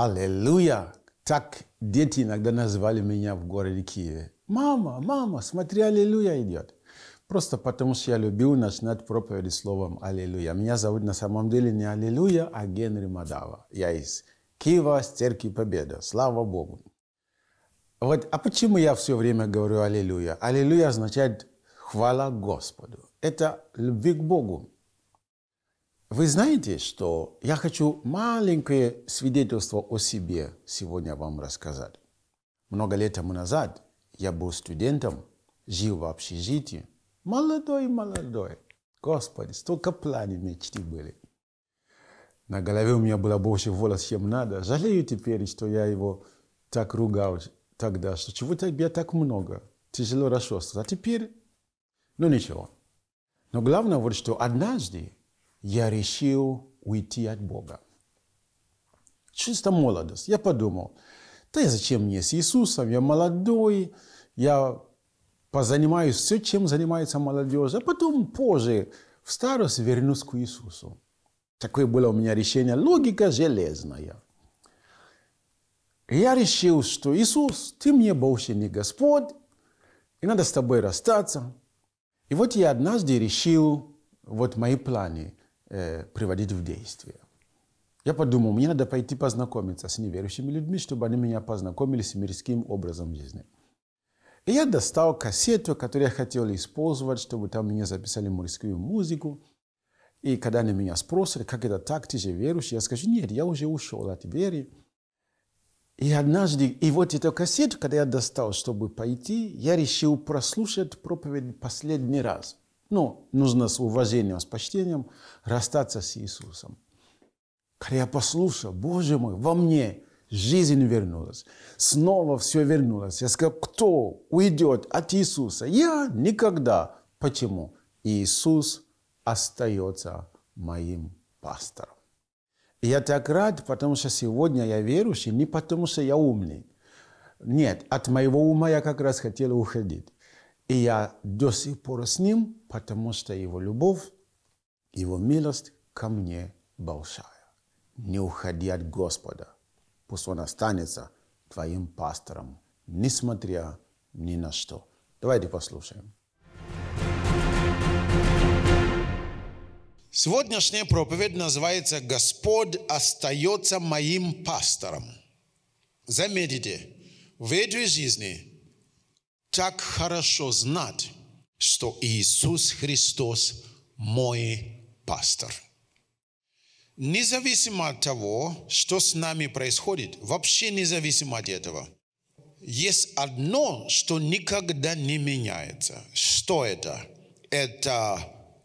Аллилуйя! Так дети иногда называли меня в городе Киеве. Мама, мама, смотри, аллилуйя идет. Просто потому, что я любил начинать проповеди словом «Аллилуйя». Меня зовут на самом деле не «Аллилуйя», а Генри Мадава. Я из Киева, с церкви Победа. Слава Богу. Вот, а почему я все время говорю «Аллилуйя»? «Аллилуйя» означает «хвала Господу». Это любви к Богу. Вы знаете, что я хочу маленькое свидетельство о себе сегодня вам рассказать. Много лет тому назад я был студентом, жил в общежитии. Молодой, молодой. Господи, столько планов мечты были. На голове у меня было больше волос, чем надо. Жалею теперь, что я его так ругал тогда, что чего тебе так много. Тяжело расшелся. А теперь, ну ничего. Но главное вот, что однажды я решил уйти от Бога. Чисто молодость. Я подумал, да я зачем мне с Иисусом, я молодой, я позанимаюсь все, чем занимается молодежь, а потом позже в старость вернусь к Иисусу. Такое было у меня решение, логика железная. я решил, что Иисус, ты мне больше не Господь, и надо с тобой расстаться. И вот я однажды решил, вот мои планы, Э, приводить в действие. Я подумал, мне надо пойти познакомиться с неверующими людьми, чтобы они меня познакомили с мирским образом жизни. И я достал кассету, которую я хотел использовать, чтобы там мне записали мирскую музыку. И когда они меня спросили, как это так, ты же верующий, я скажу, нет, я уже ушел от веры. И однажды, и вот эту кассету, когда я достал, чтобы пойти, я решил прослушать проповедь последний раз. Но ну, нужно с уважением, с почтением расстаться с Иисусом. Когда я послушал, Боже мой, во мне жизнь вернулась. Снова все вернулось. Я сказал, кто уйдет от Иисуса? Я никогда. Почему? Иисус остается моим пастором. И я так рад, потому что сегодня я верующий, не потому что я умный. Нет, от моего ума я как раз хотел уходить. И я до сих пор с ним, потому что его любовь, его милость ко мне большая. Не уходи от Господа. Пусть он останется твоим пастором, несмотря ни на что. Давайте послушаем. Сегодняшняя проповедь называется «Господь остается моим пастором». Заметите, в этой жизни – так хорошо знать, что Иисус Христос мой пастор. Независимо от того, что с нами происходит, вообще независимо от этого, есть одно, что никогда не меняется. Что это? Это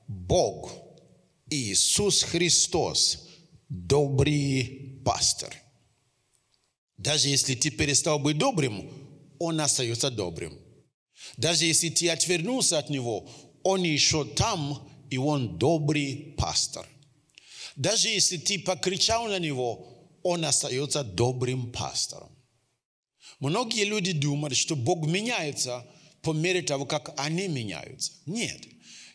Бог, Иисус Христос, добрый пастор. Даже если ты перестал быть добрым, он остается добрым. Даже если ты отвернулся от него, он еще там, и он добрый пастор. Даже если ты покричал на него, он остается добрым пастором. Многие люди думают, что Бог меняется по мере того, как они меняются. Нет.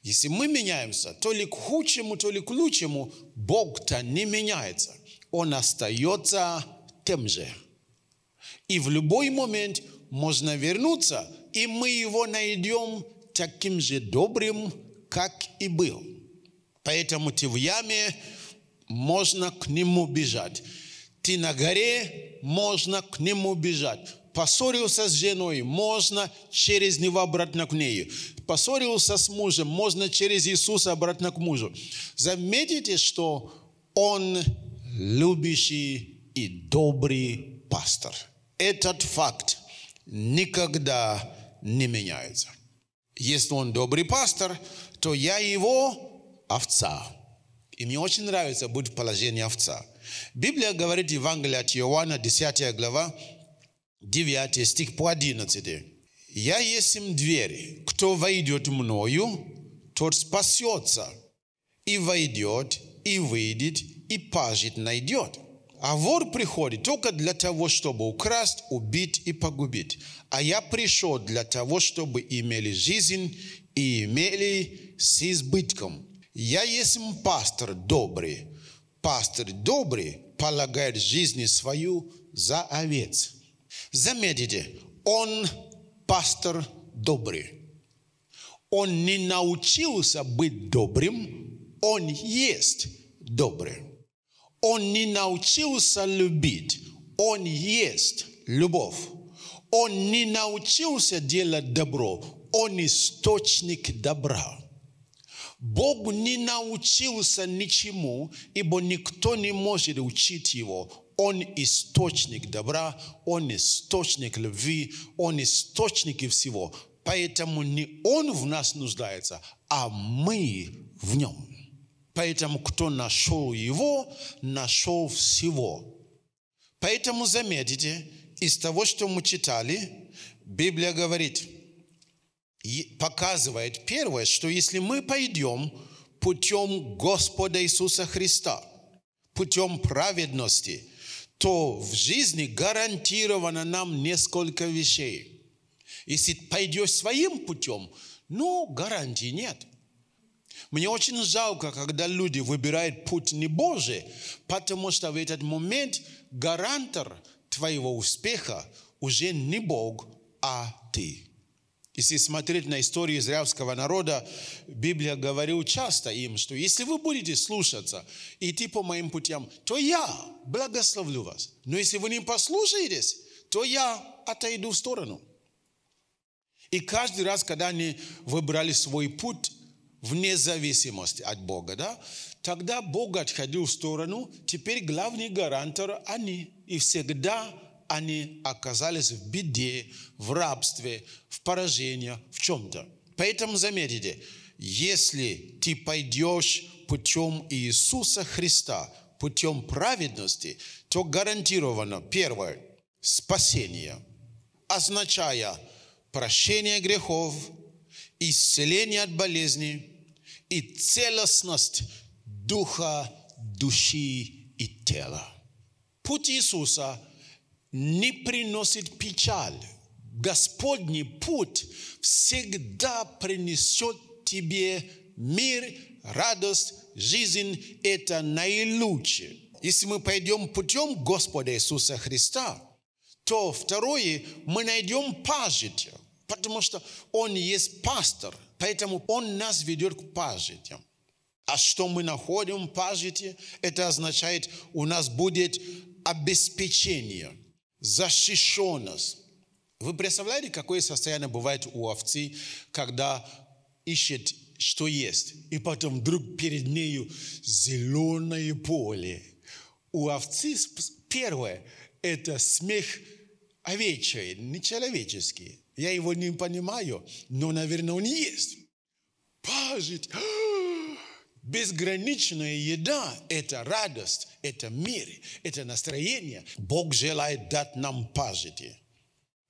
Если мы меняемся, то ли к худшему, то ли к лучшему, Бог-то не меняется. Он остается тем же. И в любой момент можно вернуться и мы его найдем таким же добрым, как и был. Поэтому ты в яме, можно к нему бежать. Ты на горе, можно к нему бежать. Поссорился с женой, можно через него обратно к ней. Поссорился с мужем, можно через Иисуса обратно к мужу. Заметите, что он любящий и добрый пастор. Этот факт никогда не меняется. Если он добрый пастор, то я его овца. И мне очень нравится быть в положении овца. Библия говорит Евангелие от Иоанна, 10 глава, 9 стих по 11. «Я есть им дверь. Кто войдет мною, тот спасется. И войдет, и выйдет, и пажит найдет». А вор приходит только для того, чтобы украсть, убить и погубить. А я пришел для того, чтобы имели жизнь и имели с избытком. Я есть пастор добрый. Пастор добрый полагает жизнь свою за овец. Заметите, он пастор добрый. Он не научился быть добрым, он есть добрый. Он не научился любить, он есть любовь. Он не научился делать добро, он источник добра. Бог не научился ничему, ибо никто не может учить его. Он источник добра, он источник любви, он источник всего. Поэтому не он в нас нуждается, а мы в нем. Поэтому кто нашел его, нашел всего. Поэтому заметите, из того, что мы читали, Библия говорит, показывает первое, что если мы пойдем путем Господа Иисуса Христа, путем праведности, то в жизни гарантировано нам несколько вещей. Если пойдешь своим путем, ну, гарантии нет – мне очень жалко, когда люди выбирают путь не Божий, потому что в этот момент гарантор твоего успеха уже не Бог, а ты. Если смотреть на историю израильского народа, Библия говорила часто им, что если вы будете слушаться, и идти по моим путям, то я благословлю вас. Но если вы не послушаетесь, то я отойду в сторону. И каждый раз, когда они выбрали свой путь, вне зависимости от Бога, да? Тогда Бог отходил в сторону, теперь главный гарантор они. И всегда они оказались в беде, в рабстве, в поражении, в чем-то. Поэтому заметите, если ты пойдешь путем Иисуса Христа, путем праведности, то гарантировано первое, спасение, означая прощение грехов, исцеление от болезни и целостность духа, души и тела. Путь Иисуса не приносит печаль. Господний путь всегда принесет тебе мир, радость, жизнь. Это наилучшее. Если мы пойдем путем Господа Иисуса Христа, то второе, мы найдем пажитие потому что Он есть пастор, поэтому Он нас ведет к пажитям. А что мы находим в пажите, это означает, у нас будет обеспечение, защищенность. Вы представляете, какое состояние бывает у овцы, когда ищет, что есть, и потом вдруг перед нею зеленое поле. У овцы первое – это смех овечий, нечеловеческий. Я его не понимаю, но, наверное, он есть. Пажить. Безграничная еда – это радость, это мир, это настроение. Бог желает дать нам пажити.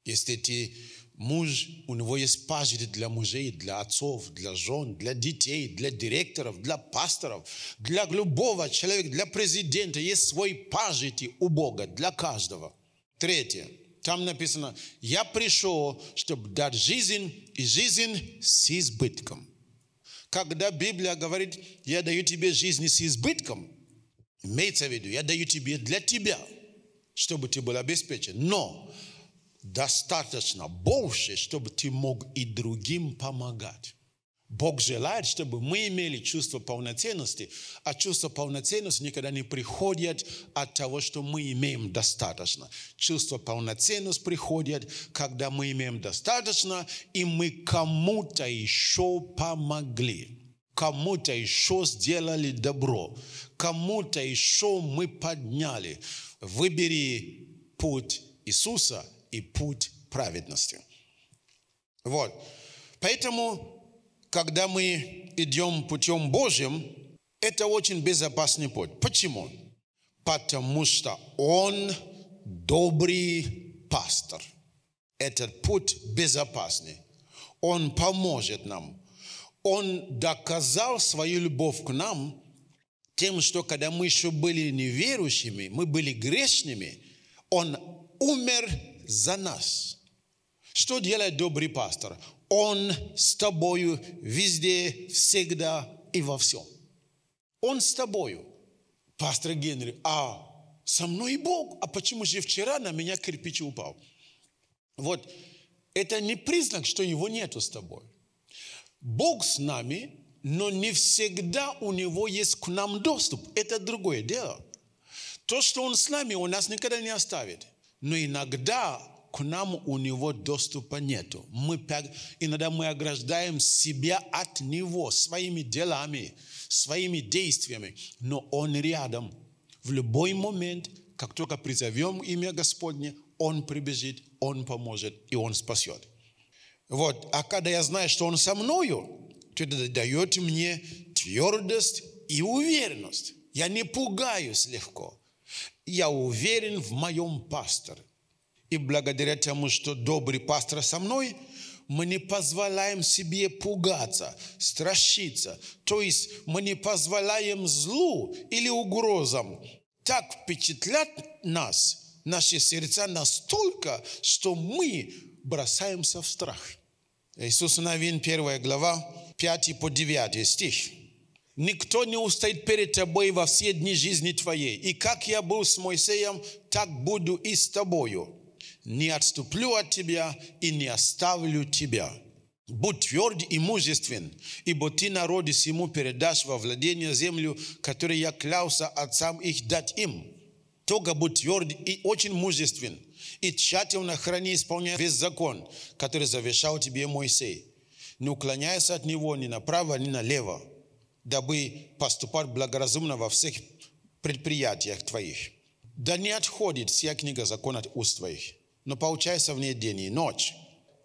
Если ты муж, у него есть пажити для мужей, для отцов, для жен, для детей, для директоров, для пасторов, для любого человека, для президента. Есть свой пажити у Бога, для каждого. Третье – там написано, я пришел, чтобы дать жизнь, и жизнь с избытком. Когда Библия говорит, я даю тебе жизнь с избытком, имеется в виду, я даю тебе для тебя, чтобы ты был обеспечен. Но достаточно больше, чтобы ты мог и другим помогать. Бог желает, чтобы мы имели чувство полноценности, а чувство полноценности никогда не приходит от того, что мы имеем достаточно. Чувство полноценности приходит, когда мы имеем достаточно, и мы кому-то еще помогли, кому-то еще сделали добро, кому-то еще мы подняли. Выбери путь Иисуса и путь праведности. Вот. Поэтому когда мы идем путем Божьим, это очень безопасный путь. Почему? Потому что он добрый пастор. Этот путь безопасный. Он поможет нам. Он доказал свою любовь к нам тем, что когда мы еще были неверующими, мы были грешными, он умер за нас. Что делает добрый пастор? Он с тобою везде, всегда и во всем. Он с тобою. Пастор Генри, а со мной Бог. А почему же вчера на меня кирпич упал? Вот это не признак, что его нету с тобой. Бог с нами, но не всегда у него есть к нам доступ. Это другое дело. То, что он с нами, он нас никогда не оставит. Но иногда к нам у него доступа нету. Мы, иногда мы ограждаем себя от него своими делами, своими действиями, но он рядом. В любой момент, как только призовем имя Господне, он прибежит, он поможет и он спасет. Вот, а когда я знаю, что он со мною, то это дает мне твердость и уверенность. Я не пугаюсь легко. Я уверен в моем пасторе. И благодаря тому, что добрый пастор со мной, мы не позволяем себе пугаться, страшиться. То есть мы не позволяем злу или угрозам так впечатлять нас, наши сердца настолько, что мы бросаемся в страх. Иисус Навин, 1 глава, 5 по 9 стих. Никто не устоит перед тобой во все дни жизни твоей. И как я был с Моисеем, так буду и с тобою не отступлю от тебя и не оставлю тебя. Будь тверд и мужествен, ибо ты народе сему передашь во владение землю, которую я клялся отцам их дать им. Только будь тверд и очень мужествен, и тщательно храни и исполняй весь закон, который завещал тебе Моисей. Не уклоняйся от него ни направо, ни налево, дабы поступать благоразумно во всех предприятиях твоих. Да не отходит вся книга закона от уст твоих, но получай совнедение, ночь.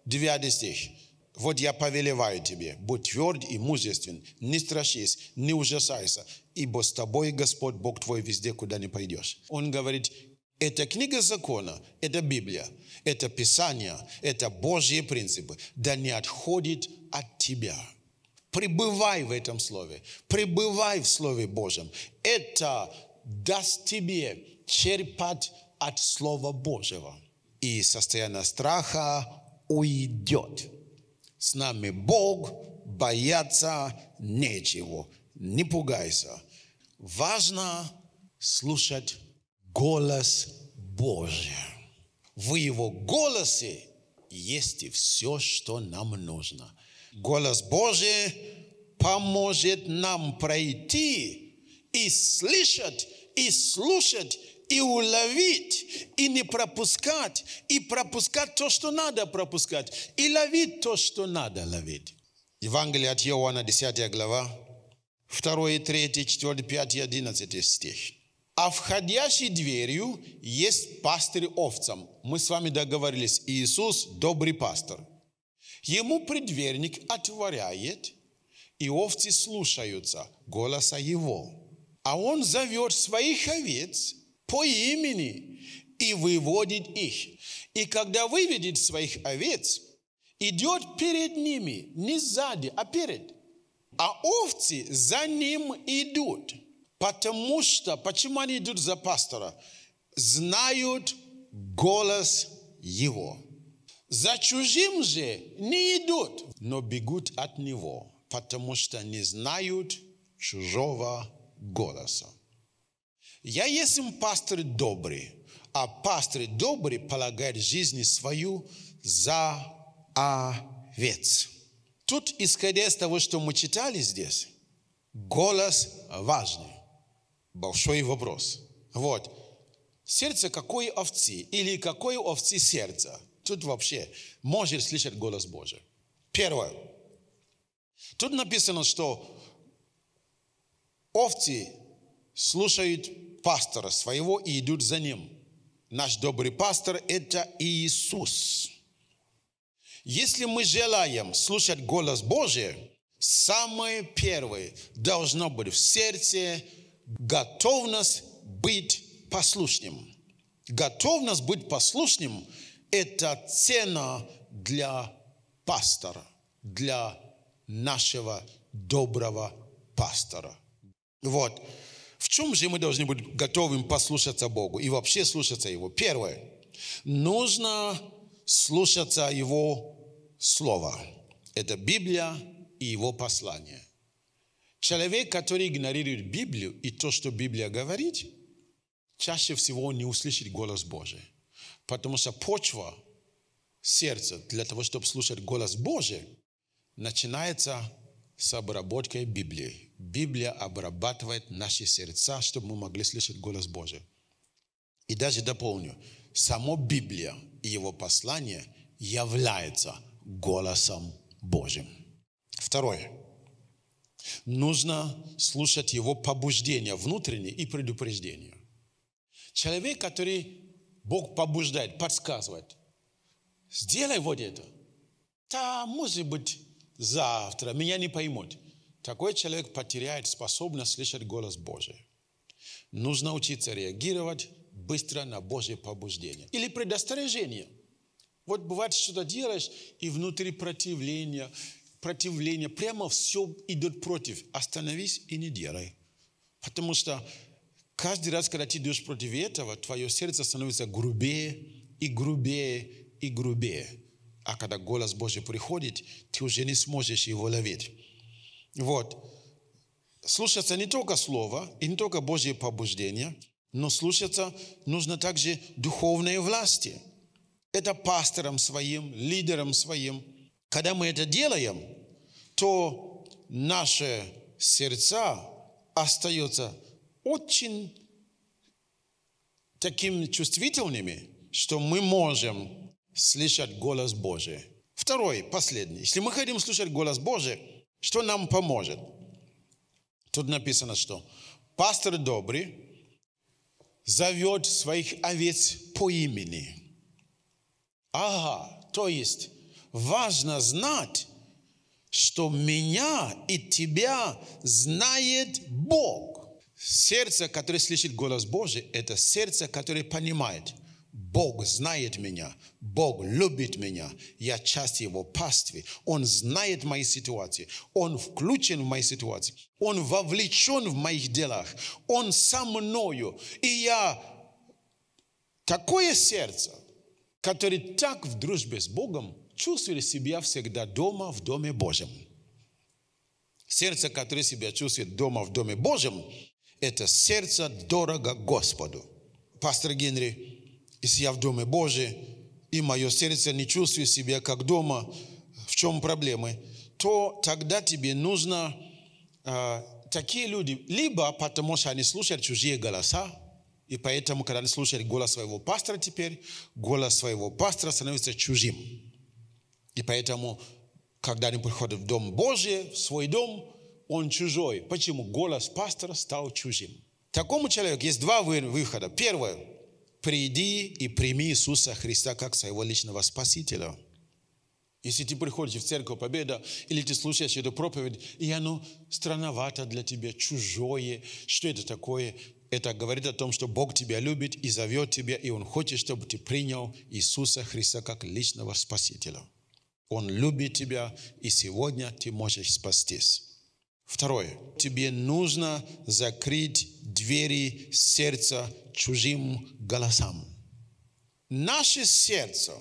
Девятый стих. Вот я повелеваю тебе, будь тверд и мужествен, не страшись, не ужасайся, ибо с тобой Господь Бог твой везде, куда не пойдешь. Он говорит, это книга закона, это Библия, это Писание, это Божьи принципы, да не отходит от тебя. Пребывай в этом Слове, пребывай в Слове Божьем. Это даст тебе черпать от Слова Божьего и состояние страха уйдет. С нами Бог, бояться нечего, не пугайся. Важно слушать голос Божий. В Его голосе есть все, что нам нужно. Голос Божий поможет нам пройти и слышать, и слушать и уловить, и не пропускать, и пропускать то, что надо пропускать, и ловить то, что надо ловить. Евангелие от Иоанна, 10 глава, 2, 3, 4, 5, 11 стих. А входящий дверью есть пастырь овцам. Мы с вами договорились, Иисус – добрый пастор. Ему предверник отворяет, и овцы слушаются голоса Его. А Он зовет своих овец – по имени и выводит их. И когда выведет своих овец, идет перед ними, не сзади, а перед. А овцы за ним идут, потому что, почему они идут за пастора? Знают голос его. За чужим же не идут, но бегут от него, потому что не знают чужого голоса. Я есть пастырь добрый, а пастырь добрый полагает жизни свою за овец. Тут, исходя из того, что мы читали здесь, голос важный. Большой вопрос. Вот. Сердце какой овцы или какой овцы сердца? Тут вообще может слышать голос Божий. Первое. Тут написано, что овцы слушают пастора своего и идут за ним. Наш добрый пастор – это Иисус. Если мы желаем слушать голос Божий, самое первое должно быть в сердце готовность быть послушным. Готовность быть послушным – это цена для пастора, для нашего доброго пастора. Вот. В чем же мы должны быть готовым послушаться Богу и вообще слушаться Его? Первое. Нужно слушаться Его Слова. Это Библия и Его послание. Человек, который игнорирует Библию и то, что Библия говорит, чаще всего не услышит голос Божий. Потому что почва сердца для того, чтобы слушать голос Божий, начинается с обработкой Библии. Библия обрабатывает наши сердца, чтобы мы могли слышать голос Божий. И даже дополню, само Библия и его послание является голосом Божьим. Второе. Нужно слушать его побуждения внутренние и предупреждения. Человек, который Бог побуждает, подсказывает, сделай вот это. Да, может быть, завтра, меня не поймут. Такой человек потеряет способность слышать голос Божий. Нужно учиться реагировать быстро на Божье побуждение. Или предостережение. Вот бывает, что-то делаешь, и внутри противления, противления прямо все идет против. Остановись и не делай. Потому что каждый раз, когда ты идешь против этого, твое сердце становится грубее и грубее и грубее. А когда голос Божий приходит, ты уже не сможешь его ловить. Вот. Слушаться не только Слово и не только Божье побуждение, но слушаться нужно также духовные власти. Это пастором своим, лидером своим. Когда мы это делаем, то наши сердца остаются очень такими чувствительными, что мы можем слышать голос Божий. Второй, последний. Если мы хотим слушать голос Божий, что нам поможет? Тут написано, что пастор добрый зовет своих овец по имени. Ага, то есть важно знать, что меня и тебя знает Бог. Сердце, которое слышит голос Божий, это сердце, которое понимает – Бог знает меня, Бог любит меня, я часть Его паствы. Он знает мои ситуации, Он включен в мои ситуации, Он вовлечен в моих делах, Он со мною. И я такое сердце, которое так в дружбе с Богом чувствует себя всегда дома в Доме Божьем. Сердце, которое себя чувствует дома в Доме Божьем, это сердце дорого Господу. Пастор Генри, если я в доме Божий, и мое сердце не чувствует себя как дома, в чем проблемы, то тогда тебе нужно э, такие люди, либо потому что они слушают чужие голоса, и поэтому, когда они слушают голос своего пастора теперь, голос своего пастора становится чужим. И поэтому, когда они приходят в Дом Божий, в свой дом, он чужой. Почему? Голос пастора стал чужим. Такому человеку есть два выхода. Первое – приди и прими Иисуса Христа как своего личного Спасителя. Если ты приходишь в церковь Победа, или ты слушаешь эту проповедь, и оно странновато для тебя, чужое, что это такое? Это говорит о том, что Бог тебя любит и зовет тебя, и Он хочет, чтобы ты принял Иисуса Христа как личного Спасителя. Он любит тебя, и сегодня ты можешь спастись. Второе. Тебе нужно закрыть двери сердца чужим голосам. Наше сердце,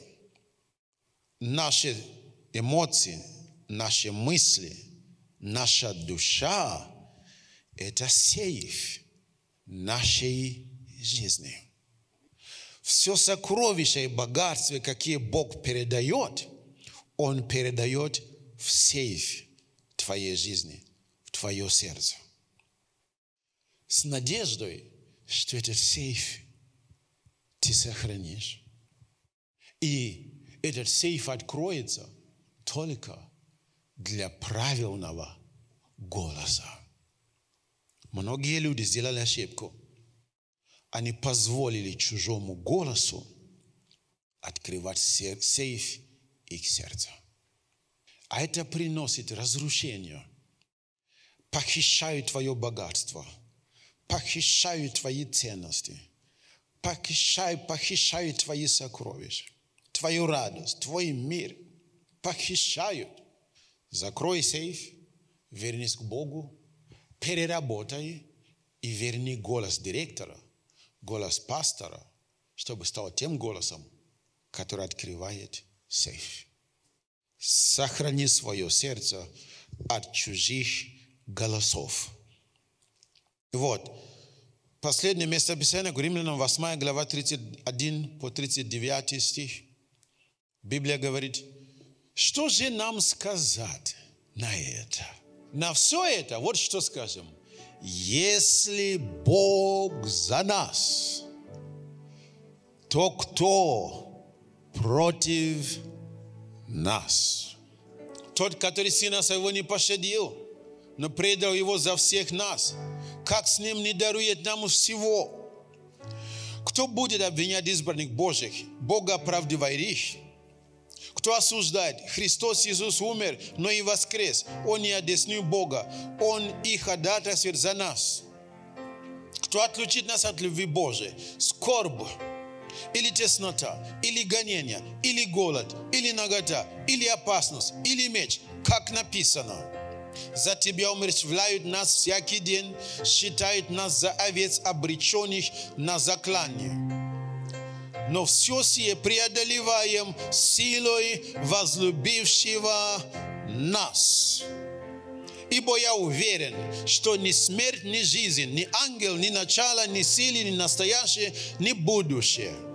наши эмоции, наши мысли, наша душа – это сейф нашей жизни. Все сокровища и богатства, какие Бог передает, Он передает в сейф твоей жизни – твое сердце. С надеждой, что этот сейф ты сохранишь. И этот сейф откроется только для правильного голоса. Многие люди сделали ошибку. Они позволили чужому голосу открывать сейф их сердца. А это приносит разрушение – похищают твое богатство, похищают твои ценности, похищают, похищают твои сокровища, твою радость, твой мир. Похищают. Закрой сейф, вернись к Богу, переработай и верни голос директора, голос пастора, чтобы стал тем голосом, который открывает сейф. Сохрани свое сердце от чужих голосов. Вот. Последнее место Писания, к Римлянам 8 глава 31 по 39 стих. Библия говорит, что же нам сказать на это? На все это, вот что скажем. Если Бог за нас, то кто против нас? Тот, который сына своего не пощадил – но предал Его за всех нас. Как с Ним не дарует нам всего? Кто будет обвинять избранных Божьих? Бога правдивая речь. Кто осуждает? Христос Иисус умер, но и воскрес. Он не одеснил Бога. Он и ходатайствует за нас. Кто отлучит нас от любви Божией? Скорбь, или теснота, или гонение, или голод, или нагота, или опасность, или меч, как написано. За тебя умерщвляют нас всякий день, считают нас за овец, обреченных на заклание. Но все сие преодолеваем силой возлюбившего нас. Ибо я уверен, что ни смерть, ни жизнь, ни ангел, ни начало, ни силы, ни настоящее, ни будущее –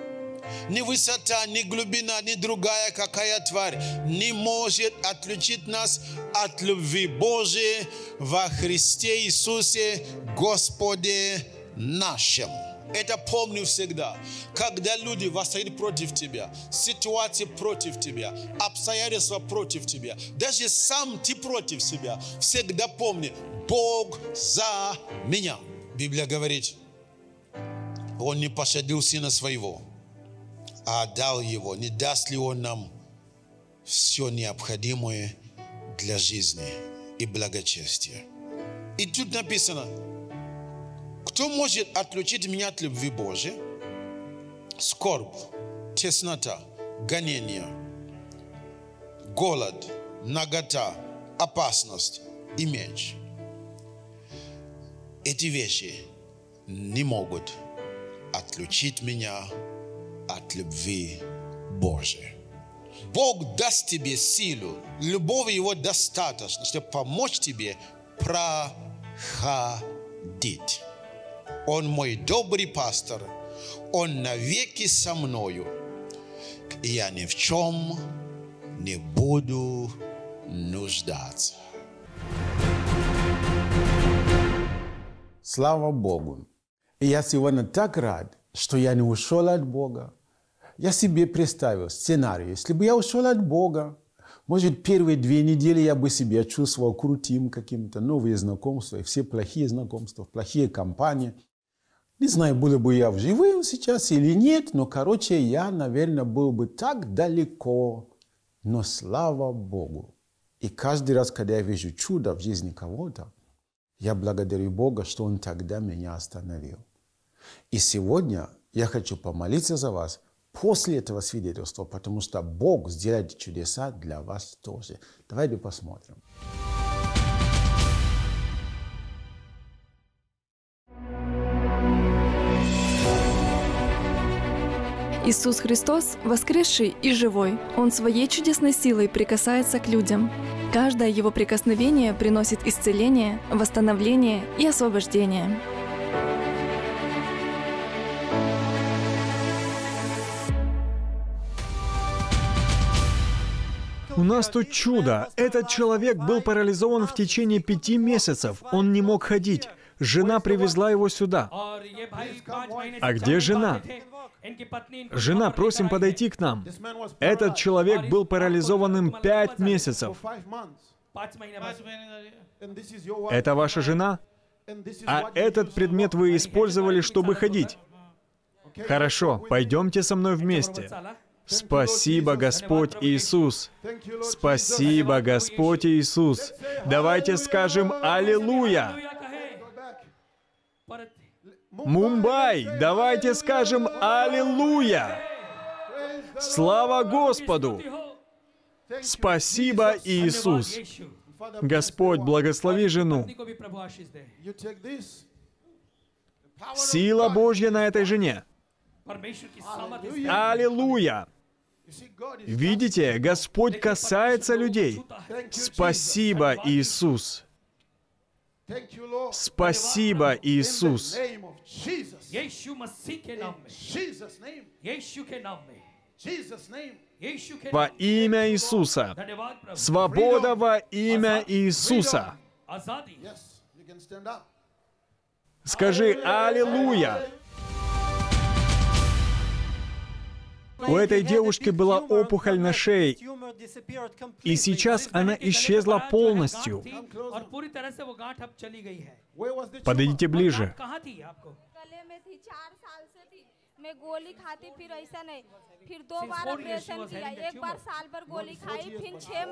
ни высота, ни глубина, ни другая какая тварь не может отлучить нас от любви Божией во Христе Иисусе Господе нашем. Это помню всегда. Когда люди восстоят против тебя, ситуации против тебя, обстоятельства против тебя, даже сам ты против себя, всегда помни, Бог за меня. Библия говорит, Он не пощадил Сына Своего – а отдал его, не даст ли он нам все необходимое для жизни и благочестия. И тут написано, кто может отлучить меня от любви Божией? Скорбь, теснота, гонение, голод, нагота, опасность и меч. Эти вещи не могут отлучить меня от любви Божией. Бог даст тебе силу, любовь Его достаточно, чтобы помочь тебе проходить. Он мой добрый пастор, Он навеки со мною, и я ни в чем не буду нуждаться. Слава Богу! И я сегодня так рад, что я не ушел от Бога, я себе представил сценарий. Если бы я ушел от Бога, может, первые две недели я бы себя чувствовал крутым каким-то, новые знакомства, и все плохие знакомства, плохие компании. Не знаю, был бы я в живым сейчас или нет, но, короче, я, наверное, был бы так далеко. Но слава Богу. И каждый раз, когда я вижу чудо в жизни кого-то, я благодарю Бога, что Он тогда меня остановил. И сегодня я хочу помолиться за вас – после этого свидетельства, потому что Бог сделает чудеса для вас тоже. Давайте посмотрим. Иисус Христос – воскресший и живой. Он своей чудесной силой прикасается к людям. Каждое его прикосновение приносит исцеление, восстановление и освобождение. У нас тут чудо. Этот человек был парализован в течение пяти месяцев. Он не мог ходить. Жена привезла его сюда. А где жена? Жена, просим подойти к нам. Этот человек был парализованным пять месяцев. Это ваша жена? А этот предмет вы использовали, чтобы ходить? Хорошо, пойдемте со мной вместе. Спасибо, Господь Иисус. Спасибо, Господь Иисус. Давайте скажем «Аллилуйя». Мумбай, давайте скажем «Аллилуйя». Слава Господу! Спасибо, Иисус! Господь, благослови жену. Сила Божья на этой жене. Аллилуйя! Видите, Господь касается людей. Спасибо, Иисус. Спасибо, Иисус. Во имя Иисуса. Свобода во имя Иисуса. Скажи «Аллилуйя». У этой девушки была опухоль на шее, и сейчас она исчезла полностью. Подойдите ближе.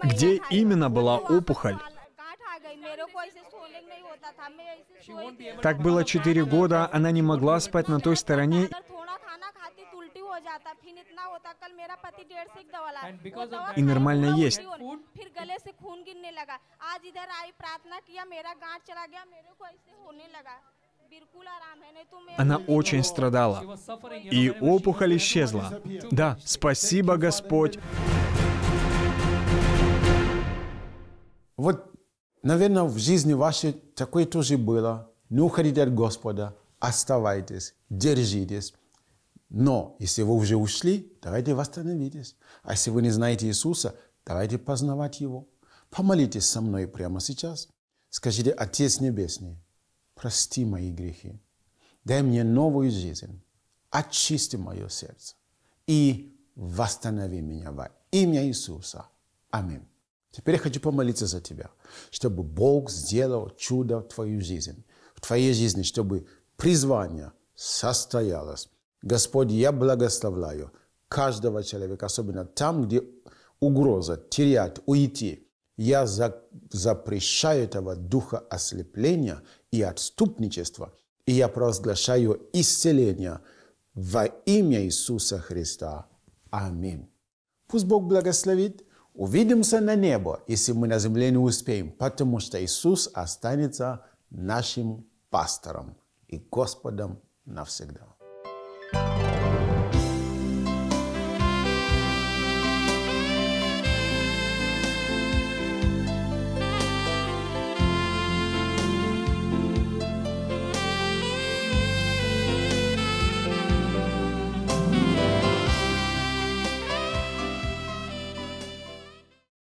Где именно была опухоль? Так было четыре года, она не могла спать на той стороне и нормально есть. Она очень страдала, и опухоль исчезла. Да, спасибо, Господь. Вот, наверное, в жизни вашей такое тоже было. Не уходите от Господа, оставайтесь, держитесь. Но если вы уже ушли, давайте восстановитесь. А если вы не знаете Иисуса, давайте познавать Его. Помолитесь со мной прямо сейчас. Скажите, Отец Небесный, прости мои грехи. Дай мне новую жизнь. Очисти мое сердце. И восстанови меня во имя Иисуса. Аминь. Теперь я хочу помолиться за тебя, чтобы Бог сделал чудо в твою жизнь, в твоей жизни, чтобы призвание состоялось Господь, я благословляю каждого человека, особенно там, где угроза, терять, уйти. Я за, запрещаю этого духа ослепления и отступничества, и я провозглашаю исцеление во имя Иисуса Христа. Аминь. Пусть Бог благословит. Увидимся на небо, если мы на земле не успеем, потому что Иисус останется нашим пастором и Господом навсегда.